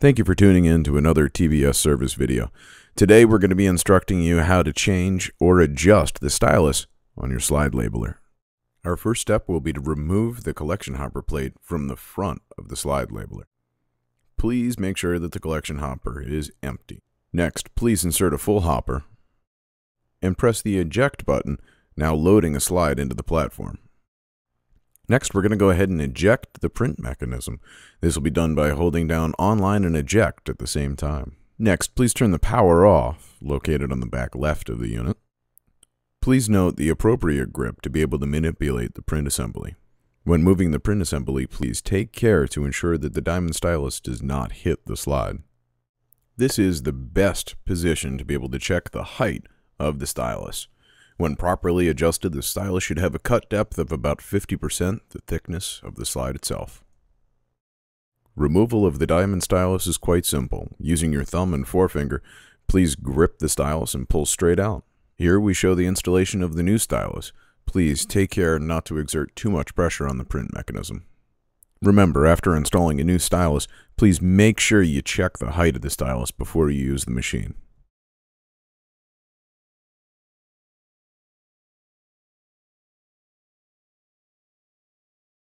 Thank you for tuning in to another TBS service video. Today we're going to be instructing you how to change or adjust the stylus on your slide labeler. Our first step will be to remove the collection hopper plate from the front of the slide labeler. Please make sure that the collection hopper is empty. Next, please insert a full hopper and press the eject button, now loading a slide into the platform. Next, we're going to go ahead and eject the print mechanism. This will be done by holding down online and eject at the same time. Next, please turn the power off, located on the back left of the unit. Please note the appropriate grip to be able to manipulate the print assembly. When moving the print assembly, please take care to ensure that the diamond stylus does not hit the slide. This is the best position to be able to check the height of the stylus. When properly adjusted, the stylus should have a cut depth of about 50% the thickness of the slide itself. Removal of the diamond stylus is quite simple. Using your thumb and forefinger, please grip the stylus and pull straight out. Here we show the installation of the new stylus. Please take care not to exert too much pressure on the print mechanism. Remember, after installing a new stylus, please make sure you check the height of the stylus before you use the machine.